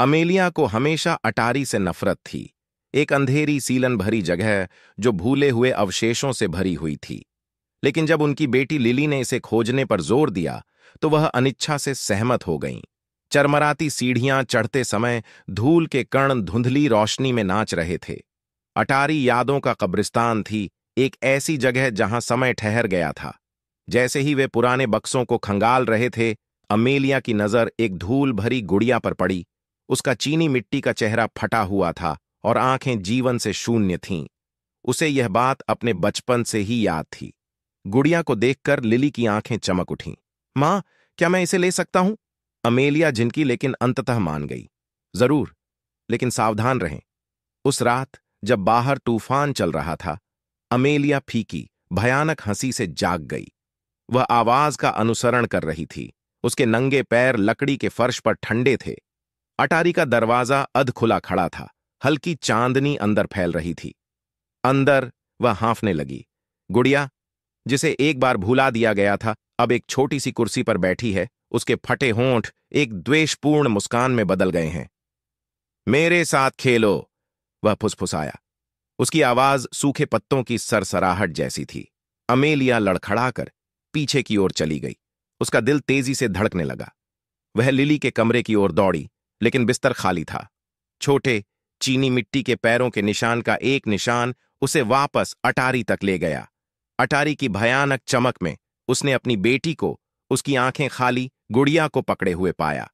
Amelia को हमेशा अटारी से नफरत थी एक अंधेरी सीलन भरी जगह जो भूले हुए अवशेषों से भरी हुई थी लेकिन जब उनकी बेटी लिली ने इसे खोजने पर जोर दिया तो वह अनिच्छा से सहमत हो गईं। चरमराती सीढ़ियां चढ़ते समय धूल के कण धुंधली रोशनी में नाच रहे थे अटारी यादों का कब्रिस्तान थी एक ऐसी जगह जहां समय ठहर गया था जैसे ही वे पुराने बक्सों को खंगाल रहे थे अमेलिया की नजर एक धूल भरी गुड़िया पर पड़ी उसका चीनी मिट्टी का चेहरा फटा हुआ था और आंखें जीवन से शून्य थीं उसे यह बात अपने बचपन से ही याद थी गुड़िया को देखकर लिली की आंखें चमक उठीं मां क्या मैं इसे ले सकता हूं अमेलिया जिनकी लेकिन अंततः मान गई जरूर लेकिन सावधान रहें उस रात जब बाहर तूफान चल रहा था अमेलिया फीकी भयानक हंसी से जाग गई वह आवाज का अनुसरण कर रही थी उसके नंगे पैर लकड़ी के फर्श पर ठंडे थे अटारी का दरवाजा अध खुला खड़ा था हल्की चांदनी अंदर फैल रही थी अंदर वह हाँफने लगी गुड़िया जिसे एक बार भूला दिया गया था अब एक छोटी सी कुर्सी पर बैठी है उसके फटे होंठ एक द्वेषपूर्ण मुस्कान में बदल गए हैं मेरे साथ खेलो वह फुसफुसाया उसकी आवाज सूखे पत्तों की सरसराहट जैसी थी अमेलिया लड़खड़ाकर पीछे की ओर चली गई उसका दिल तेजी से धड़कने लगा वह लिली के कमरे की ओर दौड़ी लेकिन बिस्तर खाली था छोटे चीनी मिट्टी के पैरों के निशान का एक निशान उसे वापस अटारी तक ले गया अटारी की भयानक चमक में उसने अपनी बेटी को उसकी आंखें खाली गुड़िया को पकड़े हुए पाया